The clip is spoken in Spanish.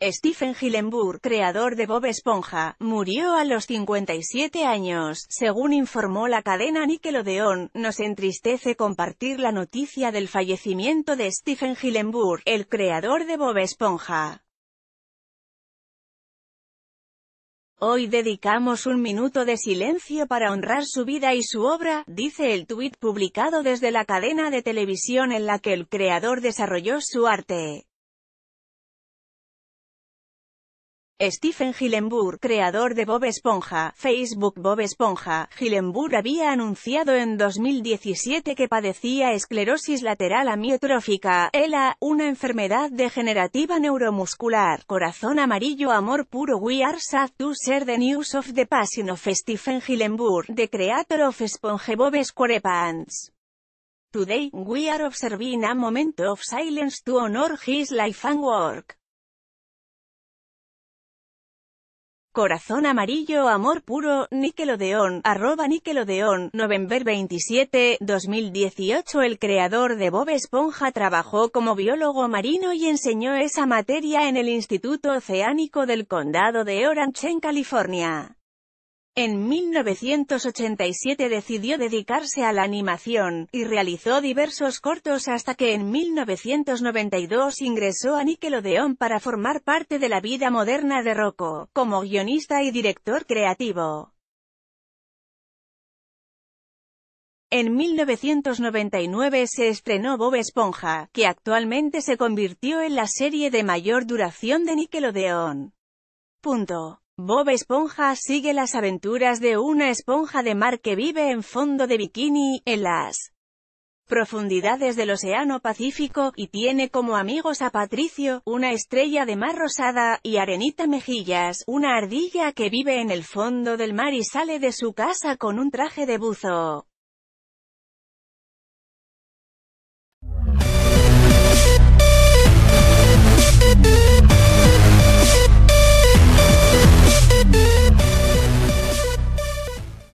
Stephen Hillenburg, creador de Bob Esponja, murió a los 57 años, según informó la cadena Nickelodeon. Nos entristece compartir la noticia del fallecimiento de Stephen Hillenburg, el creador de Bob Esponja. Hoy dedicamos un minuto de silencio para honrar su vida y su obra, dice el tuit publicado desde la cadena de televisión en la que el creador desarrolló su arte. Stephen Hillenburg, creador de Bob Esponja, Facebook Bob Esponja, Hillenburg había anunciado en 2017 que padecía esclerosis lateral amiotrófica, ELA, una enfermedad degenerativa neuromuscular, corazón amarillo amor puro We are sad to share the news of the passion of Stephen Hillenburg, the creator of SpongeBob SquarePants. Today, we are observing a moment of silence to honor his life and work. Corazón Amarillo Amor Puro, Nickelodeon, arroba Nickelodeon, November 27, 2018 El creador de Bob Esponja trabajó como biólogo marino y enseñó esa materia en el Instituto Oceánico del Condado de Orange en California. En 1987 decidió dedicarse a la animación, y realizó diversos cortos hasta que en 1992 ingresó a Nickelodeon para formar parte de la vida moderna de Rocco, como guionista y director creativo. En 1999 se estrenó Bob Esponja, que actualmente se convirtió en la serie de mayor duración de Nickelodeon. Bob Esponja sigue las aventuras de una esponja de mar que vive en fondo de bikini, en las profundidades del Océano Pacífico, y tiene como amigos a Patricio, una estrella de mar rosada, y Arenita Mejillas, una ardilla que vive en el fondo del mar y sale de su casa con un traje de buzo.